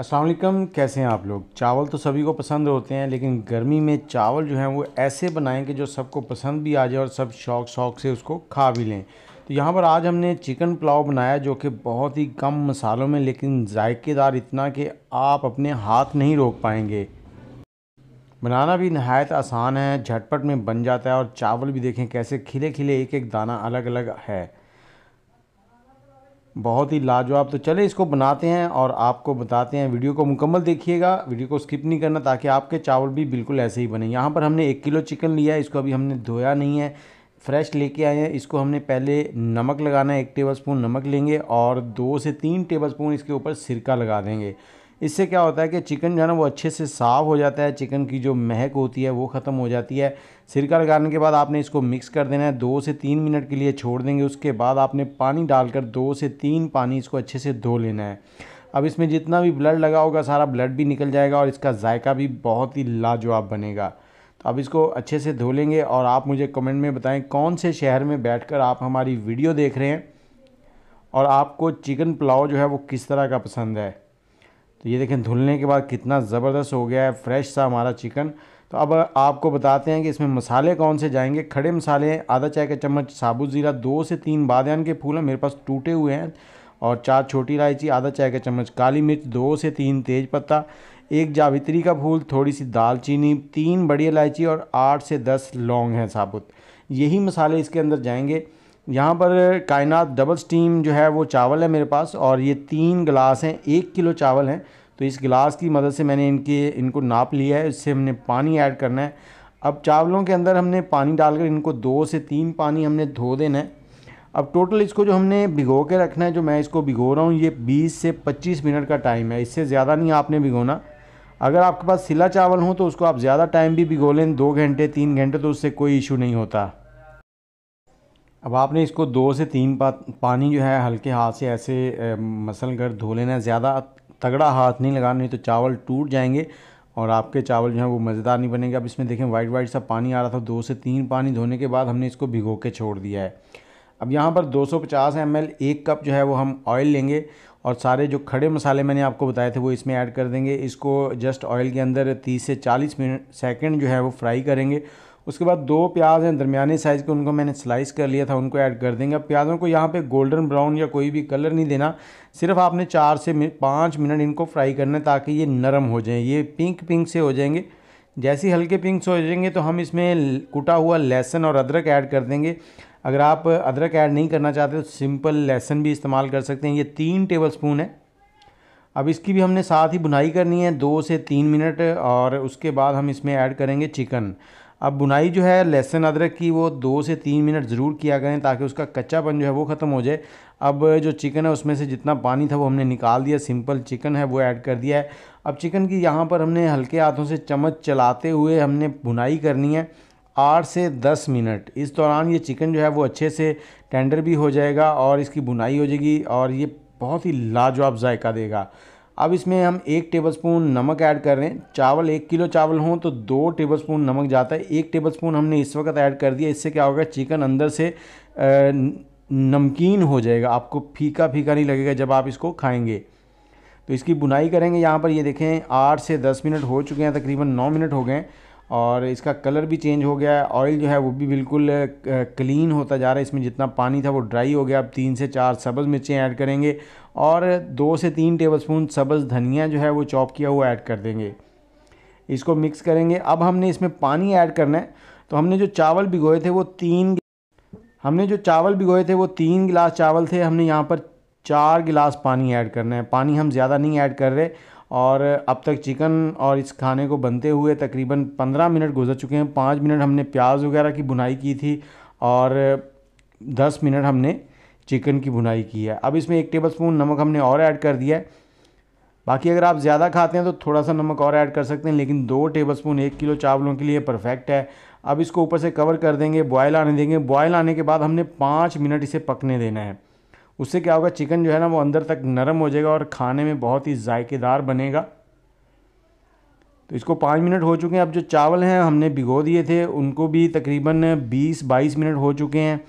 असलकम कैसे हैं आप लोग चावल तो सभी को पसंद होते हैं लेकिन गर्मी में चावल जो हैं वो ऐसे बनाएं कि जो सबको पसंद भी आ जाए और सब शौक शौक से उसको खा भी लें तो यहाँ पर आज हमने चिकन पुलाव बनाया जो कि बहुत ही कम मसालों में लेकिन जायकेदार इतना कि आप अपने हाथ नहीं रोक पाएंगे बनाना भी नहायत आसान है झटपट में बन जाता है और चावल भी देखें कैसे खिले खिले एक एक दाना अलग अलग है बहुत ही लाजवाब तो चले इसको बनाते हैं और आपको बताते हैं वीडियो को मुकम्मल देखिएगा वीडियो को स्किप नहीं करना ताकि आपके चावल भी बिल्कुल ऐसे ही बने यहाँ पर हमने एक किलो चिकन लिया है इसको अभी हमने धोया नहीं है फ्रेश लेके आए हैं इसको हमने पहले नमक लगाना है एक टेबल स्पून नमक लेंगे और दो से तीन टेबल स्पून इसके ऊपर सिरका लगा देंगे इससे क्या होता है कि चिकन जो है ना वो अच्छे से साफ़ हो जाता है चिकन की जो महक होती है वो ख़त्म हो जाती है सिरका लगाने के बाद आपने इसको मिक्स कर देना है दो से तीन मिनट के लिए छोड़ देंगे उसके बाद आपने पानी डालकर दो से तीन पानी इसको अच्छे से धो लेना है अब इसमें जितना भी ब्लड लगा होगा सारा ब्लड भी निकल जाएगा और इसका जायका भी बहुत ही लाजवाब बनेगा तो अब इसको अच्छे से धो लेंगे और आप मुझे कमेंट में बताएं कौन से शहर में बैठकर आप हमारी वीडियो देख रहे हैं और आपको चिकन पुलाव जो है वो किस तरह का पसंद है तो ये देखें धुलने के बाद कितना ज़बरदस्त हो गया है फ्रेश सा हमारा चिकन तो अब आपको बताते हैं कि इसमें मसाले कौन से जाएंगे खड़े मसाले हैं आधा चाय का चम्मच साबुत ज़ीरा दो से तीन बादन के फूल हैं मेरे पास टूटे हुए हैं और चार छोटी इलायची आधा चाय का चम्मच काली मिर्च दो से तीन तेज पत्ता एक जावित्री का फूल थोड़ी सी दालचीनी तीन बड़ी इलायची और आठ से दस लौंग हैं साबुत यही मसाले इसके अंदर जाएंगे यहाँ पर कायनात डबल स्टीम जो है वो चावल है मेरे पास और ये तीन गिलास हैं एक किलो चावल हैं तो इस गिलास की मदद से मैंने इनके इनको नाप लिया है इससे हमने पानी ऐड करना है अब चावलों के अंदर हमने पानी डालकर इनको दो से तीन पानी हमने धो देना है अब टोटल इसको जो हमने भिगो के रखना है जो मैं इसको भिगो रहा हूँ ये 20 से 25 मिनट का टाइम है इससे ज़्यादा नहीं आपने भिगोना अगर आपके पास सिला चावल हो तो उसको आप ज़्यादा टाइम भी भिगो लें दो घंटे तीन घंटे तो उससे कोई इशू नहीं होता अब आपने इसको दो से तीन पा, पानी जो है हल्के हाथ से ऐसे मसल कर धो लेना ज़्यादा तगड़ा हाथ नहीं लगाना नहीं तो चावल टूट जाएंगे और आपके चावल जो है वो मज़ेदार नहीं बनेंगे अब इसमें देखें वाइट वाइट सा पानी आ रहा था दो से तीन पानी धोने के बाद हमने इसको भिगो के छोड़ दिया है अब यहाँ पर 250 सौ एक कप जो है वो हम ऑयल लेंगे और सारे जो खड़े मसाले मैंने आपको बताए थे वो इसमें ऐड कर देंगे इसको जस्ट ऑयल के अंदर 30 से 40 मिनट सेकंड जो है वो फ्राई करेंगे उसके बाद दो प्याज हैं दरमियाने साइज़ के उनको मैंने स्लाइस कर लिया था उनको ऐड कर देंगे अब प्याज़ों को यहाँ पे गोल्डन ब्राउन या कोई भी कलर नहीं देना सिर्फ आपने चार से पाँच मिनट इनको फ्राई करना है ताकि ये नरम हो जाएं ये पिंक पिंक से हो जाएंगे जैसे ही हल्के पिंक से हो जाएंगे तो हम इसमें कुटा हुआ लहसुन और अदरक ऐड कर देंगे अगर आप अदरक ऐड नहीं करना चाहते तो सिंपल लहसन भी इस्तेमाल कर सकते हैं ये तीन टेबल स्पून है अब इसकी भी हमने साथ ही बुनाई करनी है दो से तीन मिनट और उसके बाद हम इसमें ऐड करेंगे चिकन अब बुनाई जो है लहसुन अदरक की वो दो से तीन मिनट ज़रूर किया करें ताकि उसका कच्चापन जो है वो ख़त्म हो जाए अब जो चिकन है उसमें से जितना पानी था वो हमने निकाल दिया सिंपल चिकन है वो ऐड कर दिया है अब चिकन की यहाँ पर हमने हल्के हाथों से चम्मच चलाते हुए हमने बुनाई करनी है आठ से दस मिनट इस दौरान ये चिकन जो है वो अच्छे से टेंडर भी हो जाएगा और इसकी बुनाई हो जाएगी और ये बहुत ही लाजवाब जायका देगा अब इसमें हम एक टेबलस्पून नमक ऐड कर रहे हैं चावल एक किलो चावल हों तो दो टेबलस्पून नमक जाता है एक टेबलस्पून हमने इस वक्त ऐड कर दिया इससे क्या होगा चिकन अंदर से नमकीन हो जाएगा आपको फीका फीका नहीं लगेगा जब आप इसको खाएंगे तो इसकी बुनाई करेंगे यहाँ पर ये देखें आठ से दस मिनट हो चुके हैं तकरीबन नौ मिनट हो गए हैं और इसका कलर भी चेंज हो गया है ऑयल जो है वो भी बिल्कुल क्लीन होता जा रहा है इसमें जितना पानी था वो ड्राई हो गया अब तीन से चार सब्ज़ मिर्चें ऐड करेंगे और दो से तीन टेबलस्पून सब्ज़ धनिया जो है वो चॉप किया हुआ ऐड कर देंगे इसको मिक्स करेंगे अब हमने इसमें पानी ऐड करना है तो हमने जो चावल भिगोए थे वो तीन हमने जो चावल भिगोए थे वो तीन गिलास चावल थे हमने यहाँ पर चार गिलास पानी ऐड करना है पानी हम ज़्यादा नहीं ऐड कर रहे और अब तक चिकन और इस खाने को बनते हुए तकरीबन पंद्रह मिनट गुजर चुके हैं पाँच मिनट हमने प्याज वगैरह की बुनाई की थी और दस मिनट हमने चिकन की बुनाई की है अब इसमें एक टेबल स्पून नमक हमने और ऐड कर दिया है बाकी अगर आप ज़्यादा खाते हैं तो थोड़ा सा नमक और ऐड कर सकते हैं लेकिन दो टेबल स्पून एक किलो चावलों के लिए परफेक्ट है अब इसको ऊपर से कवर कर देंगे बॉयल आने देंगे बॉयल आने के बाद हमने पाँच मिनट इसे पकने देना है उससे क्या होगा चिकन जो है ना वो अंदर तक नरम हो जाएगा और खाने में बहुत ही जायकेदार बनेगा तो इसको पाँच मिनट हो चुके हैं अब जो चावल हैं हमने भिगो दिए थे उनको भी तकरीबन बीस बाईस मिनट हो चुके हैं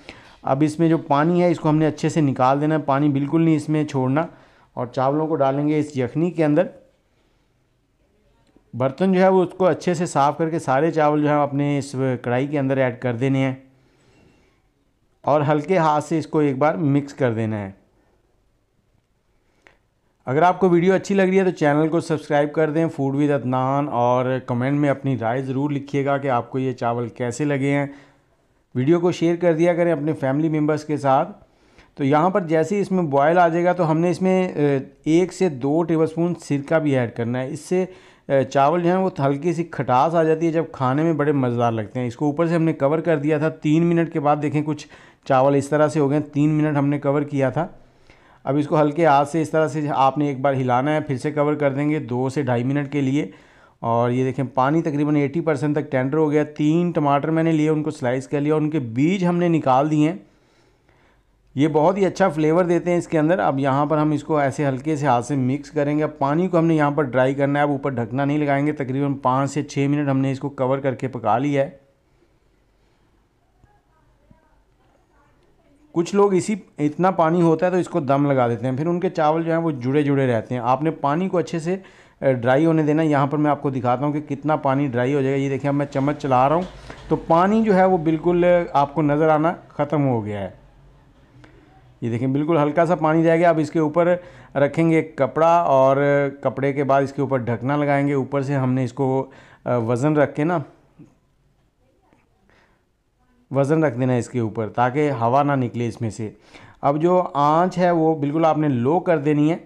अब इसमें जो पानी है इसको हमने अच्छे से निकाल देना है पानी बिल्कुल नहीं इसमें छोड़ना और चावलों को डालेंगे इस यखनी के अंदर बर्तन जो है वो उसको अच्छे से साफ़ करके सारे चावल जो है अपने इस कढ़ाई के अंदर ऐड कर देने हैं और हल्के हाथ से इसको एक बार मिक्स कर देना है अगर आपको वीडियो अच्छी लग रही है तो चैनल को सब्सक्राइब कर दें फूड विद अदनान और कमेंट में अपनी राय ज़रूर लिखिएगा कि आपको ये चावल कैसे लगे हैं वीडियो को शेयर कर दिया करें अपने फैमिली मेम्बर्स के साथ तो यहाँ पर जैसे ही इसमें बॉयल आ जाएगा तो हमने इसमें एक से दो टेबल स्पून सिरका भी ऐड करना है इससे चावल जो है वो हल्की सी खटास आ जाती है जब खाने में बड़े मज़ेदार लगते हैं इसको ऊपर से हमने कवर कर दिया था तीन मिनट के बाद देखें कुछ चावल इस तरह से हो गए तीन मिनट हमने कवर किया था अब इसको हल्के हाथ से इस तरह से आपने एक बार हिलाना है फिर से कवर कर देंगे दो से ढाई मिनट के लिए और ये देखें पानी तकरीबन 80 परसेंट तक टेंडर हो गया तीन टमाटर मैंने लिए उनको स्लाइस कर लिया और उनके बीज हमने निकाल दिए हैं ये बहुत ही अच्छा फ्लेवर देते हैं इसके अंदर अब यहाँ पर हम इसको ऐसे हल्के से हाथ से मिक्स करेंगे अब पानी को हमने यहाँ पर ड्राई करना है अब ऊपर ढकना नहीं लगाएंगे तकरीबन पाँच से छः मिनट हमने इसको कवर करके पका लिया है कुछ लोग इसी इतना पानी होता है तो इसको दम लगा देते हैं फिर उनके चावल जो हैं वो जुड़े जुड़े रहते हैं आपने पानी को अच्छे से ड्राई होने देना यहाँ पर मैं आपको दिखाता हूँ कि कितना पानी ड्राई हो जाएगा ये देखिए अब मैं चम्मच चला रहा हूँ तो पानी जो है वो बिल्कुल आपको नज़र आना ख़त्म हो गया है ये देखें बिल्कुल हल्का सा पानी रह गया अब इसके ऊपर रखेंगे एक कपड़ा और कपड़े के बाद इसके ऊपर ढकना लगाएंगे ऊपर से हमने इसको वज़न रख के ना वज़न रख देना इसके ऊपर ताकि हवा ना निकले इसमें से अब जो आंच है वो बिल्कुल आपने लो कर देनी है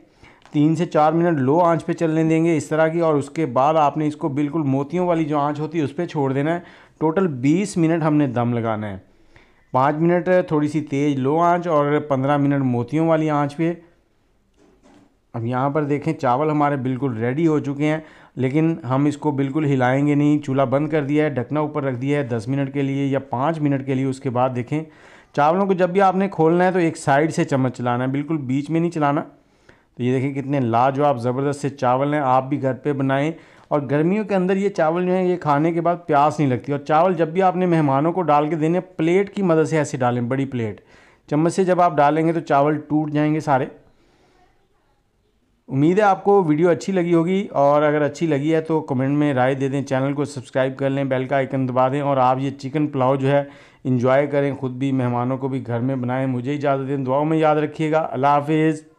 तीन से चार मिनट लो आंच पे चलने देंगे इस तरह की और उसके बाद आपने इसको बिल्कुल मोतियों वाली जो आंच होती है उस पर छोड़ देना है टोटल बीस मिनट हमने दम लगाना है पाँच मिनट थोड़ी सी तेज़ लो आँच और पंद्रह मिनट मोतियों वाली आँच पर अब यहाँ पर देखें चावल हमारे बिल्कुल रेडी हो चुके हैं लेकिन हम इसको बिल्कुल हिलाएंगे नहीं चूल्हा बंद कर दिया है ढकना ऊपर रख दिया है दस मिनट के लिए या पाँच मिनट के लिए उसके बाद देखें चावलों को जब भी आपने खोलना है तो एक साइड से चम्मच चलाना है बिल्कुल बीच में नहीं चलाना तो ये देखें कितने लाजवाब ज़बरदस्त से चावल हैं आप भी घर पर बनाएँ और गर्मियों के अंदर ये चावल जो है ये खाने के बाद प्यास नहीं लगती और चावल जब भी आपने मेहमानों को डाल के देने प्लेट की मदद से ऐसे डालें बड़ी प्लेट चम्मच से जब आप डालेंगे तो चावल टूट जाएंगे सारे उम्मीद है आपको वीडियो अच्छी लगी होगी और अगर अच्छी लगी है तो कमेंट में राय दे दें चैनल को सब्सक्राइब कर लें बेल का आइकन दबा दें और आप ये चिकन पुलाव जो है इंजॉय करें ख़ुद भी मेहमानों को भी घर में बनाएं मुझे इजाज़त दें दुआओं में याद रखिएगा अल्लाह हाफिज़